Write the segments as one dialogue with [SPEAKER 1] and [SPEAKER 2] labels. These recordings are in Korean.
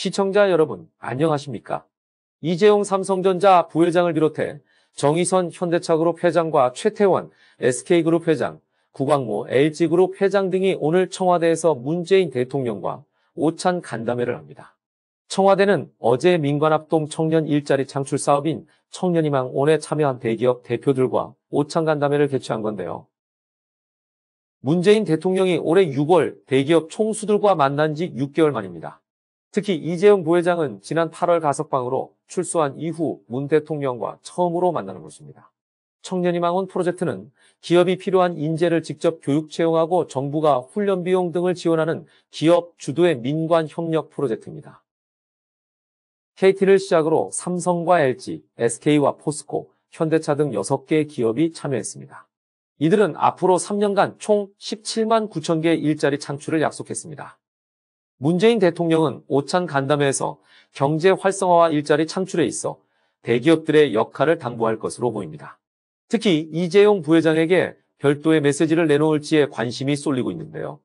[SPEAKER 1] 시청자 여러분 안녕하십니까? 이재용 삼성전자 부회장을 비롯해 정의선 현대차그룹 회장과 최태원 SK그룹 회장, 구광모 LG그룹 회장 등이 오늘 청와대에서 문재인 대통령과 오찬 간담회를 합니다. 청와대는 어제 민관합동 청년 일자리 창출 사업인 청년희망 온에 참여한 대기업 대표들과 오찬 간담회를 개최한 건데요. 문재인 대통령이 올해 6월 대기업 총수들과 만난 지 6개월 만입니다. 특히 이재용 부회장은 지난 8월 가석방으로 출소한 이후 문 대통령과 처음으로 만나는 것입니다. 청년희망원 프로젝트는 기업이 필요한 인재를 직접 교육 채용하고 정부가 훈련 비용 등을 지원하는 기업 주도의 민관 협력 프로젝트입니다. KT를 시작으로 삼성과 LG, SK와 포스코, 현대차 등 6개의 기업이 참여했습니다. 이들은 앞으로 3년간 총 17만 9천 개의 일자리 창출을 약속했습니다. 문재인 대통령은 오찬 간담회에서 경제 활성화와 일자리 창출에 있어 대기업들의 역할을 당부할 것으로 보입니다. 특히 이재용 부회장에게 별도의 메시지를 내놓을지에 관심이 쏠리고 있는데요.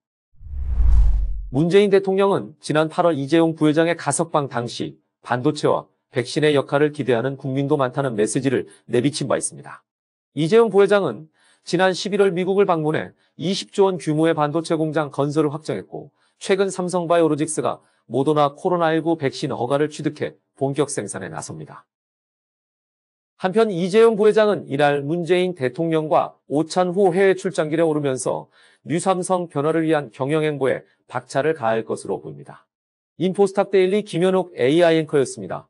[SPEAKER 1] 문재인 대통령은 지난 8월 이재용 부회장의 가석방 당시 반도체와 백신의 역할을 기대하는 국민도 많다는 메시지를 내비친 바 있습니다. 이재용 부회장은 지난 11월 미국을 방문해 20조 원 규모의 반도체 공장 건설을 확정했고 최근 삼성바이오로직스가 모더나 코로나19 백신 허가를 취득해 본격 생산에 나섭니다. 한편 이재용 부회장은 이날 문재인 대통령과 오찬후 해외 출장길에 오르면서 뉴삼성 변화를 위한 경영행보에 박차를 가할 것으로 보입니다. 인포스탑 데일리 김현욱 AI 앵커였습니다.